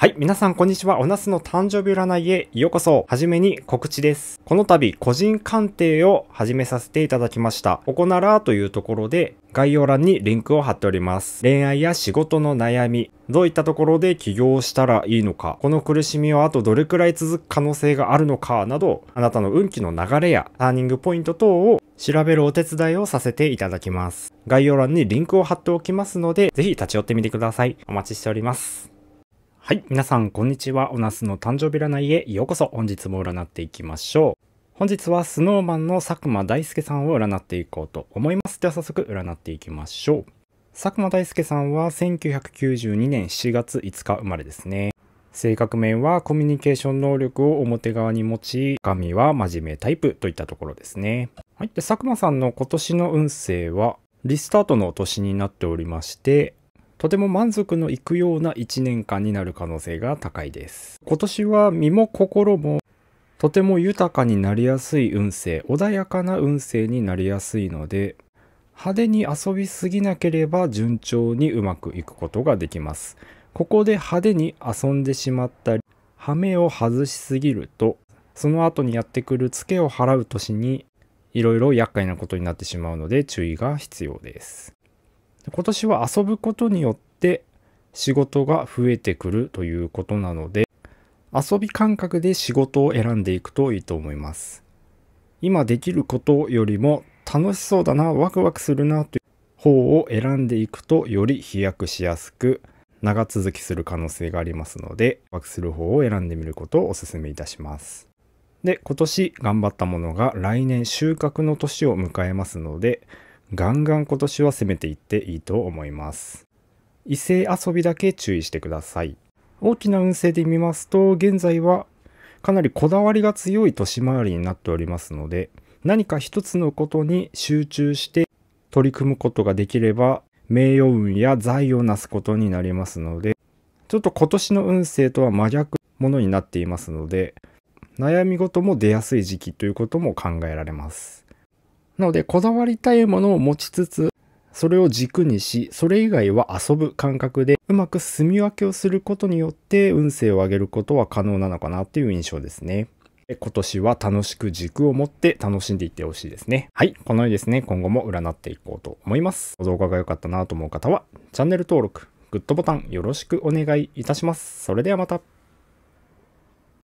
はい。皆さん、こんにちは。おなすの誕生日占いへようこそ。はじめに告知です。この度、個人鑑定を始めさせていただきました。ここならというところで、概要欄にリンクを貼っております。恋愛や仕事の悩み、どういったところで起業したらいいのか、この苦しみはあとどれくらい続く可能性があるのかなど、あなたの運気の流れやターニングポイント等を調べるお手伝いをさせていただきます。概要欄にリンクを貼っておきますので、ぜひ立ち寄ってみてください。お待ちしております。はい。皆さん、こんにちは。おなすの誕生日占いへようこそ。本日も占っていきましょう。本日はスノーマンの佐久間大介さんを占っていこうと思います。では早速占っていきましょう。佐久間大介さんは1992年7月5日生まれですね。性格面はコミュニケーション能力を表側に持ち、神は真面目タイプといったところですね。はい。で、佐久間さんの今年の運勢は、リスタートの年になっておりまして、とても満足のいくような1年間になる可能性が高いです。今年は身も心もとても豊かになりやすい運勢、穏やかな運勢になりやすいので、派手に遊びすぎなければ順調にうまくいくことができます。ここで派手に遊んでしまったり、羽目を外しすぎると、その後にやってくるツケを払う年にいろいろ厄介なことになってしまうので注意が必要です。今年は遊ぶことによって仕事が増えてくるということなので、遊び感覚で仕事を選んでいくといいと思います。今できることよりも楽しそうだな、ワクワクするなという方を選んでいくとより飛躍しやすく長続きする可能性がありますので、ワクする方を選んでみることをお勧めいたします。で、今年頑張ったものが来年収穫の年を迎えますので、ガンガン今年は攻めていっていいと思います。異性遊びだけ注意してください。大きな運勢で見ますと、現在はかなりこだわりが強い年回りになっておりますので、何か一つのことに集中して取り組むことができれば、名誉運や財を成すことになりますので、ちょっと今年の運勢とは真逆ものになっていますので、悩み事も出やすい時期ということも考えられます。なので、こだわりたいものを持ちつつ、それを軸にし、それ以外は遊ぶ感覚で、うまく住み分けをすることによって、運勢を上げることは可能なのかなっていう印象ですね。今年は楽しく軸を持って楽しんでいってほしいですね。はい。このようにですね、今後も占っていこうと思います。動画が良かったなと思う方は、チャンネル登録、グッドボタンよろしくお願いいたします。それではまた。